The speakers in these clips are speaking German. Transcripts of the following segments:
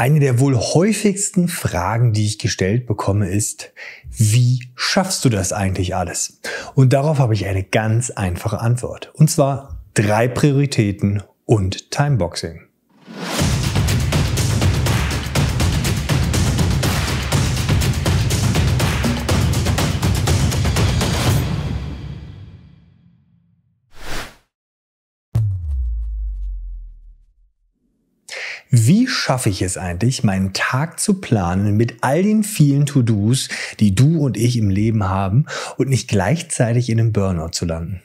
Eine der wohl häufigsten Fragen, die ich gestellt bekomme, ist, wie schaffst du das eigentlich alles? Und darauf habe ich eine ganz einfache Antwort. Und zwar drei Prioritäten und Timeboxing. Wie schaffe ich es eigentlich, meinen Tag zu planen mit all den vielen To-Dos, die du und ich im Leben haben und nicht gleichzeitig in einem Burnout zu landen?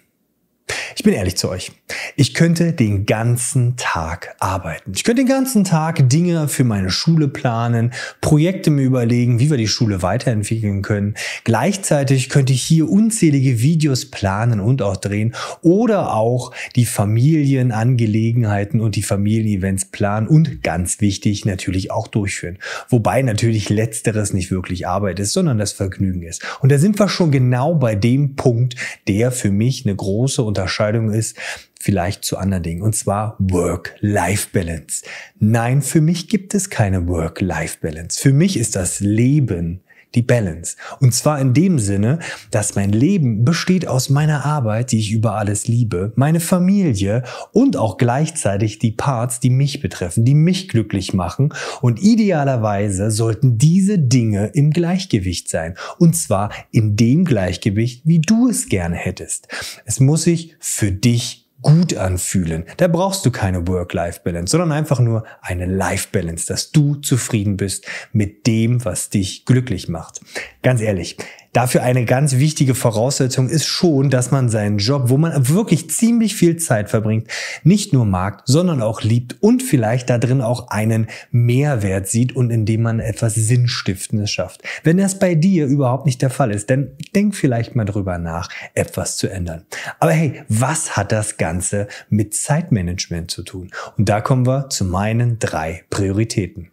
Ich bin ehrlich zu euch. Ich könnte den ganzen Tag arbeiten. Ich könnte den ganzen Tag Dinge für meine Schule planen, Projekte mir überlegen, wie wir die Schule weiterentwickeln können. Gleichzeitig könnte ich hier unzählige Videos planen und auch drehen oder auch die Familienangelegenheiten und die Familienevents planen und ganz wichtig natürlich auch durchführen. Wobei natürlich letzteres nicht wirklich Arbeit ist, sondern das Vergnügen ist. Und da sind wir schon genau bei dem Punkt, der für mich eine große Unterscheidung Unterscheidung ist vielleicht zu anderen Dingen. Und zwar Work-Life-Balance. Nein, für mich gibt es keine Work-Life-Balance. Für mich ist das Leben die Balance. Und zwar in dem Sinne, dass mein Leben besteht aus meiner Arbeit, die ich über alles liebe, meine Familie und auch gleichzeitig die Parts, die mich betreffen, die mich glücklich machen. Und idealerweise sollten diese Dinge im Gleichgewicht sein. Und zwar in dem Gleichgewicht, wie du es gerne hättest. Es muss sich für dich gut anfühlen. Da brauchst du keine Work-Life-Balance, sondern einfach nur eine Life-Balance, dass du zufrieden bist mit dem, was dich glücklich macht. Ganz ehrlich, Dafür eine ganz wichtige Voraussetzung ist schon, dass man seinen Job, wo man wirklich ziemlich viel Zeit verbringt, nicht nur mag, sondern auch liebt und vielleicht da drin auch einen Mehrwert sieht und indem man etwas Sinnstiftendes schafft. Wenn das bei dir überhaupt nicht der Fall ist, dann denk vielleicht mal drüber nach, etwas zu ändern. Aber hey, was hat das Ganze mit Zeitmanagement zu tun? Und da kommen wir zu meinen drei Prioritäten.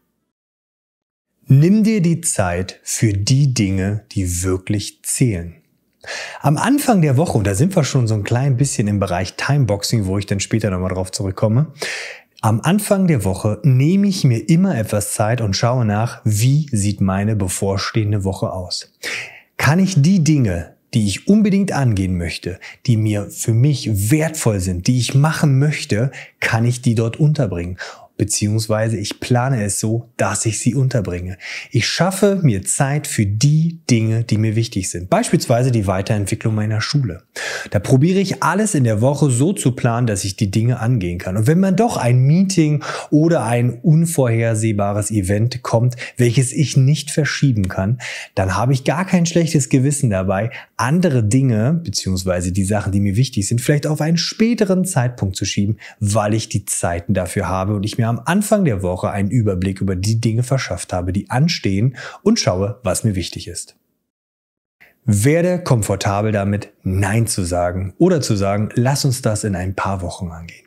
Nimm dir die Zeit für die Dinge, die wirklich zählen. Am Anfang der Woche, und da sind wir schon so ein klein bisschen im Bereich Timeboxing, wo ich dann später nochmal drauf zurückkomme, am Anfang der Woche nehme ich mir immer etwas Zeit und schaue nach, wie sieht meine bevorstehende Woche aus. Kann ich die Dinge, die ich unbedingt angehen möchte, die mir für mich wertvoll sind, die ich machen möchte, kann ich die dort unterbringen? beziehungsweise ich plane es so, dass ich sie unterbringe. Ich schaffe mir Zeit für die Dinge, die mir wichtig sind, beispielsweise die Weiterentwicklung meiner Schule. Da probiere ich alles in der Woche so zu planen, dass ich die Dinge angehen kann. Und wenn man doch ein Meeting oder ein unvorhersehbares Event kommt, welches ich nicht verschieben kann, dann habe ich gar kein schlechtes Gewissen dabei, andere Dinge beziehungsweise die Sachen, die mir wichtig sind, vielleicht auf einen späteren Zeitpunkt zu schieben, weil ich die Zeiten dafür habe und ich mir am Anfang der Woche einen Überblick über die Dinge verschafft habe, die anstehen und schaue, was mir wichtig ist. Werde komfortabel damit, Nein zu sagen oder zu sagen, lass uns das in ein paar Wochen angehen.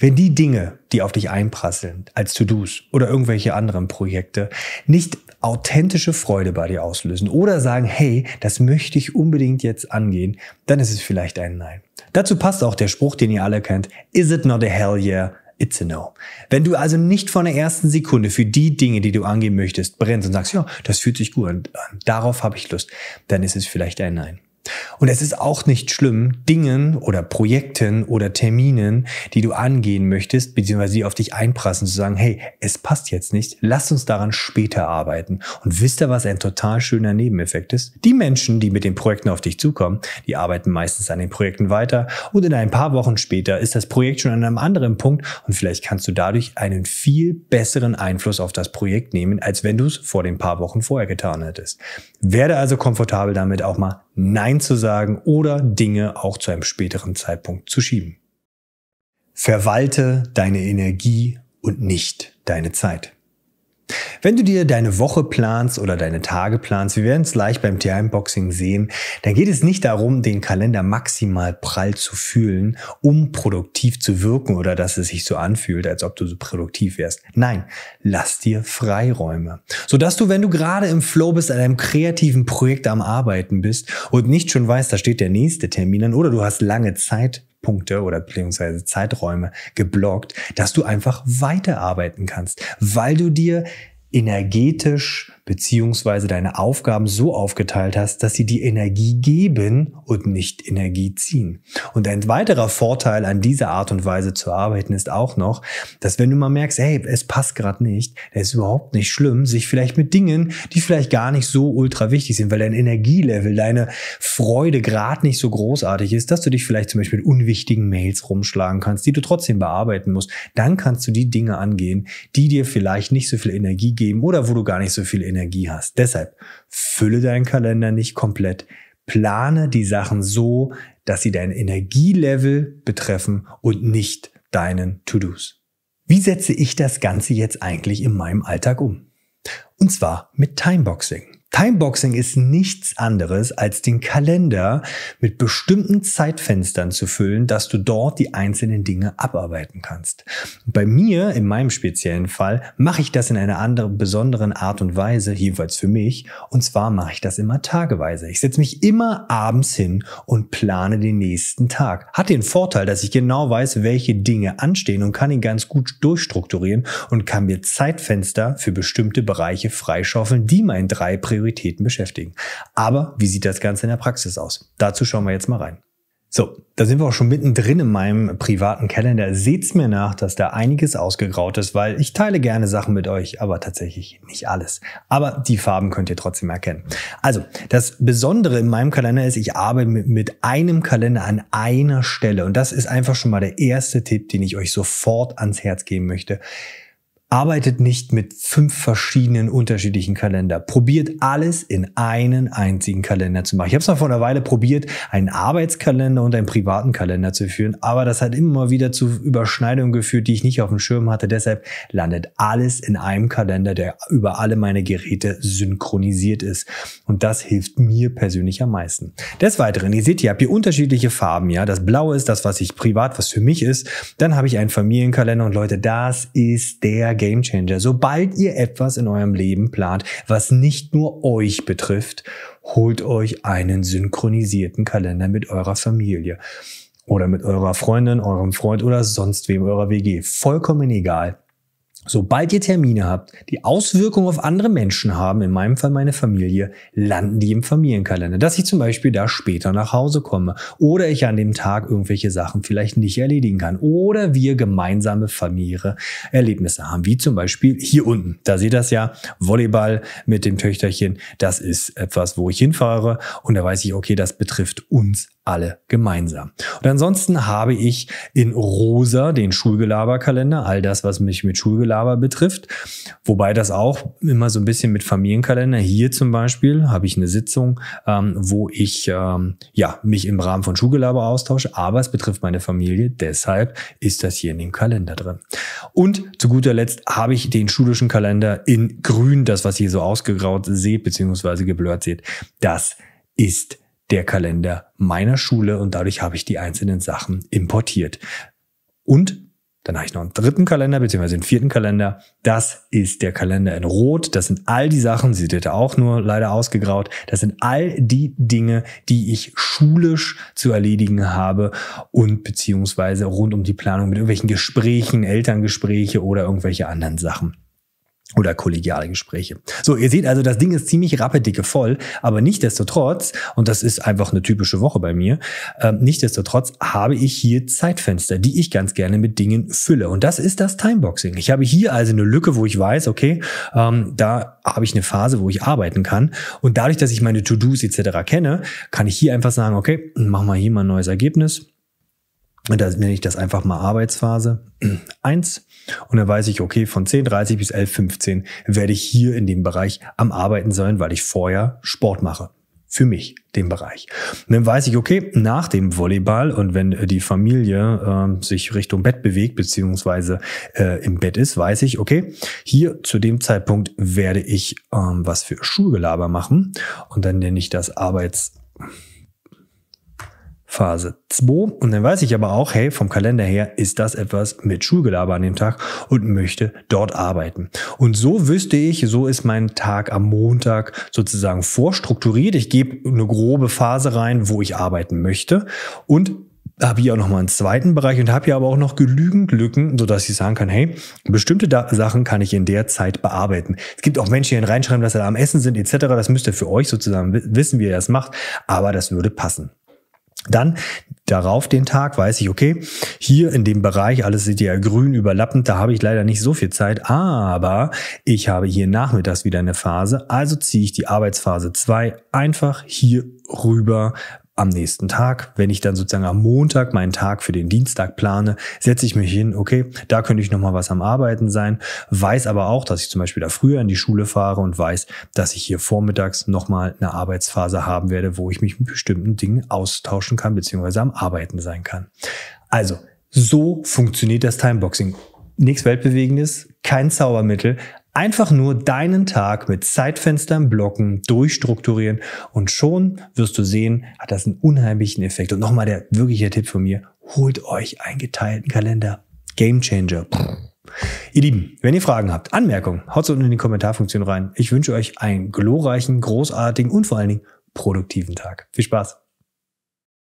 Wenn die Dinge, die auf dich einprasseln, als To-Dos oder irgendwelche anderen Projekte, nicht authentische Freude bei dir auslösen oder sagen, hey, das möchte ich unbedingt jetzt angehen, dann ist es vielleicht ein Nein. Dazu passt auch der Spruch, den ihr alle kennt, Is it not a hell yeah? It's a no. Wenn du also nicht von der ersten Sekunde für die Dinge, die du angehen möchtest, brennst und sagst, ja, das fühlt sich gut an, darauf habe ich Lust, dann ist es vielleicht ein Nein. Und es ist auch nicht schlimm, Dingen oder Projekten oder Terminen, die du angehen möchtest, beziehungsweise die auf dich einprassen, zu sagen, hey, es passt jetzt nicht, lass uns daran später arbeiten. Und wisst ihr, was ein total schöner Nebeneffekt ist? Die Menschen, die mit den Projekten auf dich zukommen, die arbeiten meistens an den Projekten weiter und in ein paar Wochen später ist das Projekt schon an einem anderen Punkt und vielleicht kannst du dadurch einen viel besseren Einfluss auf das Projekt nehmen, als wenn du es vor den paar Wochen vorher getan hättest. Werde also komfortabel damit auch mal Nein zu sagen oder Dinge auch zu einem späteren Zeitpunkt zu schieben. Verwalte deine Energie und nicht deine Zeit. Wenn du dir deine Woche planst oder deine Tage planst, wir werden es gleich beim TI-Unboxing sehen, dann geht es nicht darum, den Kalender maximal prall zu fühlen, um produktiv zu wirken oder dass es sich so anfühlt, als ob du so produktiv wärst. Nein, lass dir Freiräume, sodass du, wenn du gerade im Flow bist, an einem kreativen Projekt am Arbeiten bist und nicht schon weißt, da steht der nächste Termin an oder du hast lange Zeit Zeitpunkte oder beziehungsweise Zeiträume geblockt, dass du einfach weiterarbeiten kannst, weil du dir energetisch beziehungsweise deine Aufgaben so aufgeteilt hast, dass sie die Energie geben und nicht Energie ziehen. Und ein weiterer Vorteil an dieser Art und Weise zu arbeiten ist auch noch, dass wenn du mal merkst, hey, es passt gerade nicht, es ist überhaupt nicht schlimm, sich vielleicht mit Dingen, die vielleicht gar nicht so ultra wichtig sind, weil dein Energielevel, deine Freude gerade nicht so großartig ist, dass du dich vielleicht zum Beispiel mit unwichtigen Mails rumschlagen kannst, die du trotzdem bearbeiten musst, dann kannst du die Dinge angehen, die dir vielleicht nicht so viel Energie geben oder wo du gar nicht so viel Energie Energie hast. Deshalb fülle deinen Kalender nicht komplett. Plane die Sachen so, dass sie dein Energielevel betreffen und nicht deinen To-Dos. Wie setze ich das Ganze jetzt eigentlich in meinem Alltag um? Und zwar mit Timeboxing. Timeboxing ist nichts anderes, als den Kalender mit bestimmten Zeitfenstern zu füllen, dass du dort die einzelnen Dinge abarbeiten kannst. Bei mir, in meinem speziellen Fall, mache ich das in einer anderen, besonderen Art und Weise, jedenfalls für mich. Und zwar mache ich das immer tageweise. Ich setze mich immer abends hin und plane den nächsten Tag. Hat den Vorteil, dass ich genau weiß, welche Dinge anstehen und kann ihn ganz gut durchstrukturieren und kann mir Zeitfenster für bestimmte Bereiche freischaufeln, die mein drei Prioritäten beschäftigen. Aber wie sieht das Ganze in der Praxis aus? Dazu schauen wir jetzt mal rein. So, da sind wir auch schon mittendrin in meinem privaten Kalender. Seht's mir nach, dass da einiges ausgegraut ist, weil ich teile gerne Sachen mit euch, aber tatsächlich nicht alles. Aber die Farben könnt ihr trotzdem erkennen. Also, das Besondere in meinem Kalender ist, ich arbeite mit, mit einem Kalender an einer Stelle. Und das ist einfach schon mal der erste Tipp, den ich euch sofort ans Herz geben möchte. Arbeitet nicht mit fünf verschiedenen unterschiedlichen Kalender. Probiert alles in einen einzigen Kalender zu machen. Ich habe es mal vor einer Weile probiert, einen Arbeitskalender und einen privaten Kalender zu führen, aber das hat immer wieder zu Überschneidungen geführt, die ich nicht auf dem Schirm hatte. Deshalb landet alles in einem Kalender, der über alle meine Geräte synchronisiert ist. Und das hilft mir persönlich am meisten. Des Weiteren, ihr seht ihr habt hier unterschiedliche Farben. Ja, Das Blaue ist das, was ich privat, was für mich ist. Dann habe ich einen Familienkalender und Leute, das ist der Gamechanger. Sobald ihr etwas in eurem Leben plant, was nicht nur euch betrifft, holt euch einen synchronisierten Kalender mit eurer Familie oder mit eurer Freundin, eurem Freund oder sonst wem eurer WG. Vollkommen egal. Sobald ihr Termine habt, die Auswirkungen auf andere Menschen haben, in meinem Fall meine Familie, landen die im Familienkalender. Dass ich zum Beispiel da später nach Hause komme oder ich an dem Tag irgendwelche Sachen vielleicht nicht erledigen kann oder wir gemeinsame familiäre Erlebnisse haben, wie zum Beispiel hier unten. Da seht ihr das ja, Volleyball mit dem Töchterchen. Das ist etwas, wo ich hinfahre und da weiß ich, okay, das betrifft uns alle gemeinsam. Und ansonsten habe ich in rosa den Schulgelaberkalender, all das, was mich mit Schulgelaber Gelaber betrifft. Wobei das auch immer so ein bisschen mit Familienkalender. Hier zum Beispiel habe ich eine Sitzung, ähm, wo ich ähm, ja, mich im Rahmen von Schugelaber austausche, aber es betrifft meine Familie. Deshalb ist das hier in dem Kalender drin. Und zu guter Letzt habe ich den schulischen Kalender in grün, das, was ihr so ausgegraut seht, beziehungsweise geblurrt seht. Das ist der Kalender meiner Schule und dadurch habe ich die einzelnen Sachen importiert. Und dann habe ich noch einen dritten Kalender, beziehungsweise einen vierten Kalender. Das ist der Kalender in Rot. Das sind all die Sachen, sie wird auch nur leider ausgegraut. Das sind all die Dinge, die ich schulisch zu erledigen habe und beziehungsweise rund um die Planung mit irgendwelchen Gesprächen, Elterngespräche oder irgendwelche anderen Sachen oder kollegiale Gespräche. So, ihr seht also, das Ding ist ziemlich rappedicke voll, aber nichtdestotrotz, und das ist einfach eine typische Woche bei mir, äh, nichtdestotrotz habe ich hier Zeitfenster, die ich ganz gerne mit Dingen fülle. Und das ist das Timeboxing. Ich habe hier also eine Lücke, wo ich weiß, okay, ähm, da habe ich eine Phase, wo ich arbeiten kann. Und dadurch, dass ich meine To-Dos etc. kenne, kann ich hier einfach sagen, okay, machen wir hier mal ein neues Ergebnis und Da nenne ich das einfach mal Arbeitsphase eins Und dann weiß ich, okay, von 10.30 bis 11.15 werde ich hier in dem Bereich am Arbeiten sein, weil ich vorher Sport mache für mich den Bereich. Und dann weiß ich, okay, nach dem Volleyball und wenn die Familie äh, sich Richtung Bett bewegt, beziehungsweise äh, im Bett ist, weiß ich, okay, hier zu dem Zeitpunkt werde ich ähm, was für Schulgelaber machen und dann nenne ich das Arbeits... Phase 2. Und dann weiß ich aber auch, hey, vom Kalender her ist das etwas mit Schulgelaber an dem Tag und möchte dort arbeiten. Und so wüsste ich, so ist mein Tag am Montag sozusagen vorstrukturiert. Ich gebe eine grobe Phase rein, wo ich arbeiten möchte und habe hier auch nochmal einen zweiten Bereich und habe hier aber auch noch genügend Lücken, sodass ich sagen kann, hey, bestimmte da Sachen kann ich in der Zeit bearbeiten. Es gibt auch Menschen, die reinschreiben, dass sie da am Essen sind etc. Das müsst ihr für euch sozusagen wissen, wie ihr das macht, aber das würde passen. Dann darauf den Tag weiß ich, okay, hier in dem Bereich, alles sieht ja grün überlappend, da habe ich leider nicht so viel Zeit, aber ich habe hier nachmittags wieder eine Phase, also ziehe ich die Arbeitsphase 2 einfach hier rüber am nächsten Tag, wenn ich dann sozusagen am Montag meinen Tag für den Dienstag plane, setze ich mich hin, okay, da könnte ich nochmal was am Arbeiten sein, weiß aber auch, dass ich zum Beispiel da früher in die Schule fahre und weiß, dass ich hier vormittags nochmal eine Arbeitsphase haben werde, wo ich mich mit bestimmten Dingen austauschen kann, beziehungsweise am Arbeiten sein kann. Also, so funktioniert das Timeboxing. Nichts Weltbewegendes, kein Zaubermittel, Einfach nur deinen Tag mit Zeitfenstern blocken, durchstrukturieren und schon wirst du sehen, hat das einen unheimlichen Effekt. Und nochmal der wirkliche Tipp von mir, holt euch einen geteilten Kalender. Game Changer. Ihr Lieben, wenn ihr Fragen habt, Anmerkungen, haut es unten in die Kommentarfunktion rein. Ich wünsche euch einen glorreichen, großartigen und vor allen Dingen produktiven Tag. Viel Spaß!